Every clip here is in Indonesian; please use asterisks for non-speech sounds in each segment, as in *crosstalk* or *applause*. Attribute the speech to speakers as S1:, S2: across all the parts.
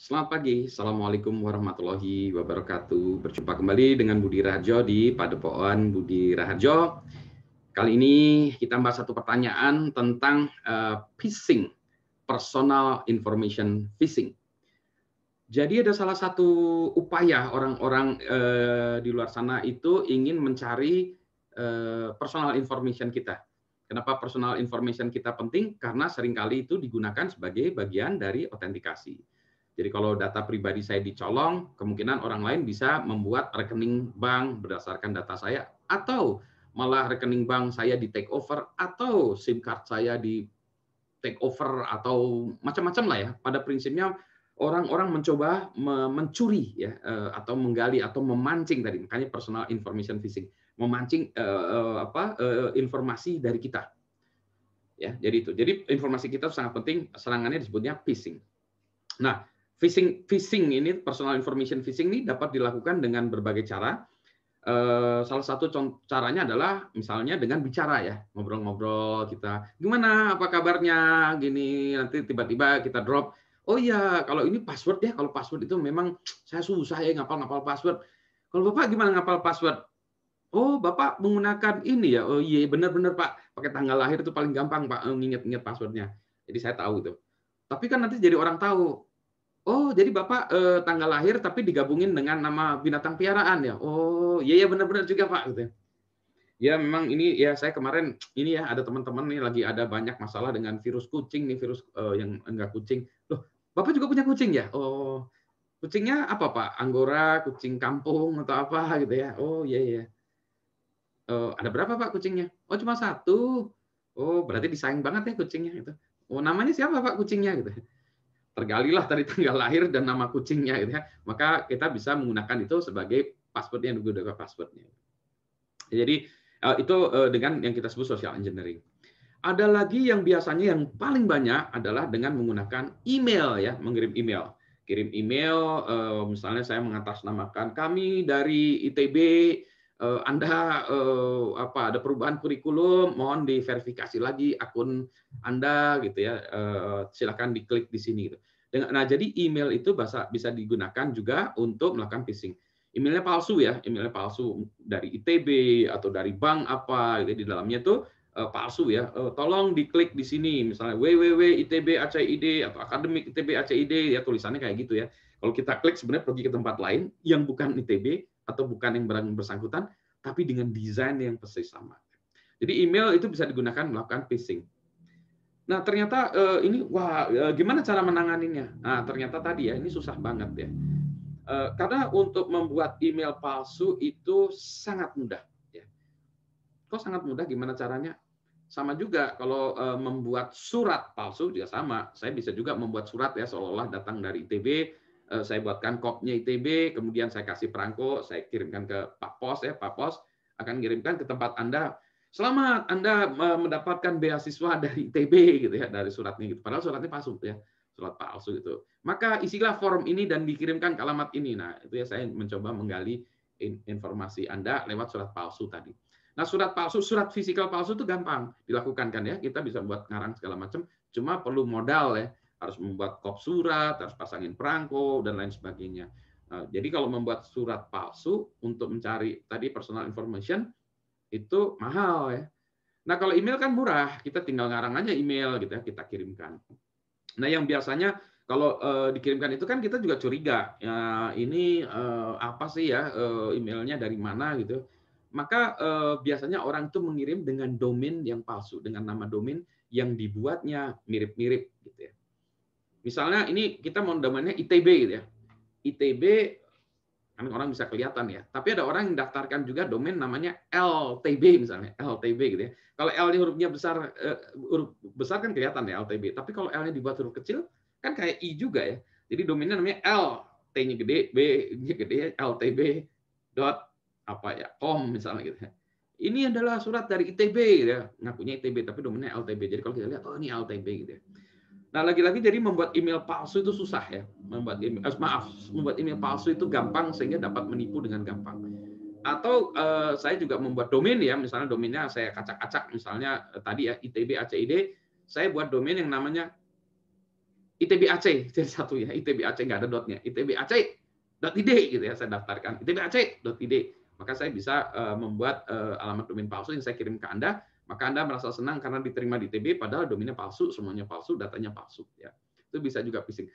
S1: Selamat pagi, Assalamualaikum warahmatullahi wabarakatuh. Berjumpa kembali dengan Budi Rajo di Padepoan Budi Raharjo. Kali ini kita bahas satu pertanyaan tentang uh, phishing, personal information phishing. Jadi ada salah satu upaya orang-orang uh, di luar sana itu ingin mencari uh, personal information kita. Kenapa personal information kita penting? Karena seringkali itu digunakan sebagai bagian dari otentikasi. Jadi kalau data pribadi saya dicolong, kemungkinan orang lain bisa membuat rekening bank berdasarkan data saya atau malah rekening bank saya di take over atau SIM card saya di take over atau macam-macam lah ya. Pada prinsipnya orang-orang mencoba mencuri ya eh, atau menggali atau memancing tadi makanya personal information phishing memancing uh, apa uh, informasi dari kita ya jadi itu jadi informasi kita sangat penting serangannya disebutnya phishing nah phishing phishing ini personal information phishing ini dapat dilakukan dengan berbagai cara. Uh, salah satu caranya adalah misalnya dengan bicara ya ngobrol-ngobrol kita gimana apa kabarnya gini nanti tiba-tiba kita drop oh iya kalau ini password ya kalau password itu memang saya susah ya ngapal-ngapal password kalau bapak gimana ngapal password oh bapak menggunakan ini ya oh iya benar-benar pak pakai tanggal lahir itu paling gampang pak eh, nginget-nginget passwordnya jadi saya tahu itu tapi kan nanti jadi orang tahu Oh, jadi Bapak eh, tanggal lahir tapi digabungin dengan nama binatang piaraan ya? Oh, iya ya benar-benar juga Pak gitu ya. Ya memang ini ya saya kemarin ini ya ada teman-teman nih lagi ada banyak masalah dengan virus kucing nih virus eh, yang enggak kucing. Loh, Bapak juga punya kucing ya? Oh, kucingnya apa Pak? Anggora, kucing kampung atau apa gitu ya? Oh iya iya. Oh, ada berapa Pak kucingnya? Oh cuma satu. Oh berarti disayang banget ya kucingnya itu. Oh namanya siapa Pak kucingnya gitu? tergalilah dari tanggal lahir dan nama kucingnya gitu ya maka kita bisa menggunakan itu sebagai passwordnya juga passwordnya jadi eh, itu eh, dengan yang kita sebut social engineering ada lagi yang biasanya yang paling banyak adalah dengan menggunakan email ya mengirim email kirim email eh, misalnya saya mengatasnamakan kami dari itb Eh, Anda eh, apa ada perubahan kurikulum, mohon diverifikasi lagi akun Anda gitu ya. Eh, silakan diklik di sini gitu. Nah, jadi email itu bisa bisa digunakan juga untuk melakukan phishing emailnya palsu ya, emailnya palsu dari ITB atau dari bank apa gitu ya, di dalamnya itu palsu ya. Uh, tolong diklik di sini misalnya www atau akademik ITB ya tulisannya kayak gitu ya. Kalau kita klik sebenarnya pergi ke tempat lain yang bukan ITB atau bukan yang barang bersangkutan, tapi dengan desain yang persis sama. Jadi email itu bisa digunakan melakukan phishing. Nah ternyata eh, ini wah eh, gimana cara menanganinya? Nah ternyata tadi ya ini susah banget ya. Eh, karena untuk membuat email palsu itu sangat mudah. Ya. Kok sangat mudah? Gimana caranya? Sama juga kalau membuat surat palsu juga sama. Saya bisa juga membuat surat ya seolah-olah datang dari ITB Eh, saya buatkan kopnya ITB, kemudian saya kasih perangko, saya kirimkan ke Pak Pos ya, Pak Pos akan kirimkan ke tempat Anda. Selamat Anda mendapatkan beasiswa dari ITB gitu ya, dari suratnya gitu. Padahal suratnya palsu ya, surat palsu gitu. Maka isilah form ini dan dikirimkan ke alamat ini. Nah, itu ya saya mencoba menggali informasi Anda lewat surat palsu tadi. Nah, surat palsu, surat fisikal palsu itu gampang dilakukan kan ya. Kita bisa buat ngarang segala macam, cuma perlu modal ya harus membuat kop surat, harus pasangin perangko dan lain sebagainya. Nah, jadi kalau membuat surat palsu untuk mencari tadi personal information itu mahal ya. Nah kalau email kan murah, kita tinggal ngarang aja email gitu ya kita kirimkan. Nah yang biasanya kalau e, dikirimkan itu kan kita juga curiga ya, ini e, apa sih ya e, emailnya dari mana gitu. Maka e, biasanya orang itu mengirim dengan domain yang palsu dengan nama domain yang dibuatnya mirip-mirip gitu ya. Misalnya ini kita mau namanya ITB gitu ya. ITB kan orang bisa kelihatan ya. Tapi ada orang yang daftarkan juga domain namanya LTB misalnya, LTB gitu ya. Kalau L-nya hurufnya besar uh, huruf besar kan kelihatan ya LTB. Tapi kalau L-nya dibuat huruf kecil kan kayak I juga ya. Jadi domainnya namanya L, T-nya gede, B-nya gede, ya, LTB dot apa ya, com misalnya gitu ya. Ini adalah surat dari ITB gitu ya. Ngakunya ITB tapi domainnya LTB. Jadi kalau kita lihat oh ini LTB gitu ya. Nah, lagi-lagi jadi membuat email palsu itu susah ya, membuat email, eh, maaf, membuat email palsu itu gampang sehingga dapat menipu dengan gampang. Atau eh, saya juga membuat domain ya, misalnya domainnya saya kacak-kacak misalnya eh, tadi ya itb acid, saya buat domain yang namanya itb *laughs* jadi satu ya, itb nggak ada dotnya, itb dot id gitu ya, saya daftarkan itb dot id, maka saya bisa eh, membuat eh, alamat domain palsu yang saya kirim ke anda maka Anda merasa senang karena diterima di TB, padahal domainnya palsu, semuanya palsu, datanya palsu. Ya, itu bisa juga phishing.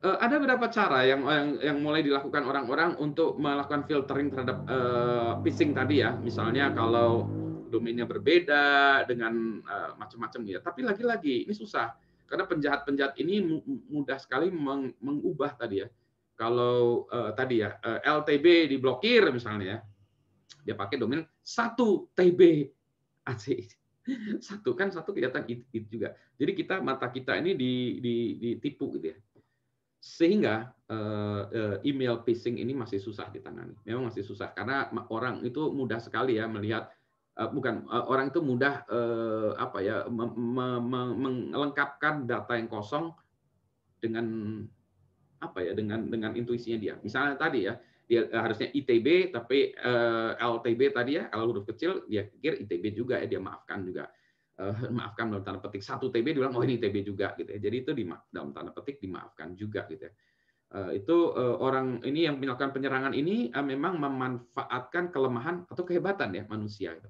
S1: E, ada beberapa cara yang, yang yang mulai dilakukan orang-orang untuk melakukan filtering terhadap uh, phishing tadi ya. Misalnya kalau domainnya berbeda dengan uh, macam-macam ya. Tapi lagi-lagi ini susah karena penjahat-penjahat ini mudah sekali meng mengubah tadi ya. Kalau uh, tadi ya uh, LTB diblokir misalnya ya, dia pakai domain 1 TB AC *laughs* satu kan satu kelihatan itu it juga. Jadi kita mata kita ini di, di, ditipu gitu ya. Sehingga uh, email phishing ini masih susah ditangani. Memang masih susah karena orang itu mudah sekali ya melihat uh, bukan uh, orang itu mudah apa ya me, me, me, melengkapkan data yang kosong dengan apa ya dengan dengan intuisinya dia. Misalnya tadi ya dia eh, harusnya ITB tapi uh, eh, LTB tadi ya kalau huruf kecil dia pikir ITB juga ya dia maafkan juga uh, *laughs* maafkan dalam tanda petik satu TB bilang oh ini ITB juga gitu ya jadi itu di dalam tanda petik dimaafkan juga gitu ya itu orang ini yang melakukan penyerangan ini memang memanfaatkan kelemahan atau kehebatan ya manusia gitu.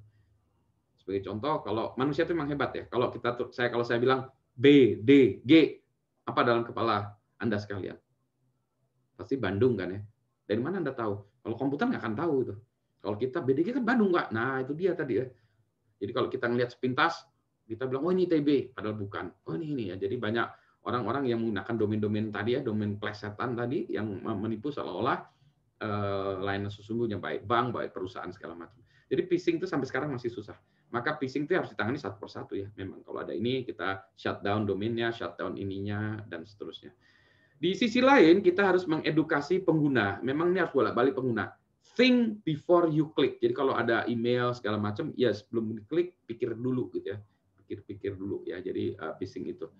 S1: sebagai contoh kalau manusia itu memang hebat ya kalau kita saya kalau saya bilang B D G apa dalam kepala anda sekalian pasti Bandung kan ya dari mana Anda tahu? Kalau komputer nggak akan tahu itu. Kalau kita BDG kan Bandung nggak? Nah itu dia tadi ya. Jadi kalau kita ngelihat sepintas, kita bilang, oh ini TB, padahal bukan. Oh ini ini ya. Jadi banyak orang-orang yang menggunakan domain-domain tadi ya, domain plesetan tadi yang menipu seolah-olah eh, layanan sesungguhnya baik bank, baik perusahaan segala macam. Jadi phishing itu sampai sekarang masih susah. Maka phishing itu harus ditangani satu persatu ya. Memang kalau ada ini kita shutdown domainnya, shutdown ininya dan seterusnya. Di sisi lain, kita harus mengedukasi pengguna. Memang ini harus bolak-balik pengguna. Think before you click. Jadi kalau ada email segala macam, ya sebelum diklik pikir dulu gitu ya. Pikir-pikir dulu ya. Jadi uh, eh, phishing itu.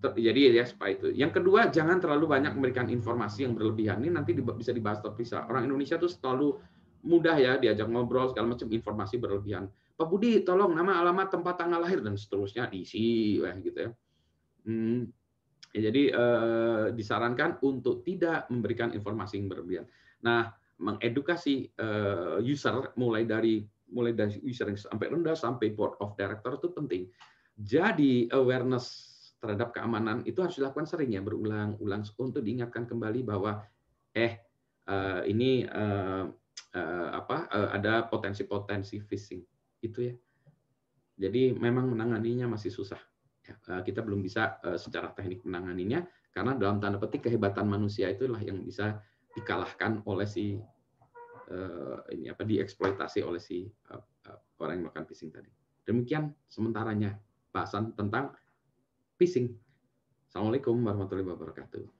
S1: Jadi ya supaya itu. Yang kedua, jangan terlalu banyak memberikan informasi yang berlebihan. Ini nanti bisa dibahas terpisah. Orang Indonesia tuh selalu mudah ya diajak ngobrol segala macam informasi berlebihan. Pak Budi, tolong nama alamat tempat tanggal lahir dan seterusnya diisi, ya, gitu ya. Hmm, Ya, jadi eh, disarankan untuk tidak memberikan informasi yang berlebihan. Nah, mengedukasi eh, user mulai dari mulai dari user yang sampai rendah sampai board of director itu penting. Jadi awareness terhadap keamanan itu harus dilakukan sering ya berulang-ulang untuk diingatkan kembali bahwa eh uh, ini uh, uh, apa uh, ada potensi-potensi phishing itu ya. Jadi memang menanganinya masih susah. Ya, kita belum bisa eh, secara teknik menanganinya karena dalam tanda petik kehebatan manusia itulah yang bisa dikalahkan oleh si eh, ini apa dieksploitasi oleh si eh, orang yang makan phishing tadi. Demikian sementaranya bahasan tentang phishing. Assalamualaikum warahmatullahi wabarakatuh.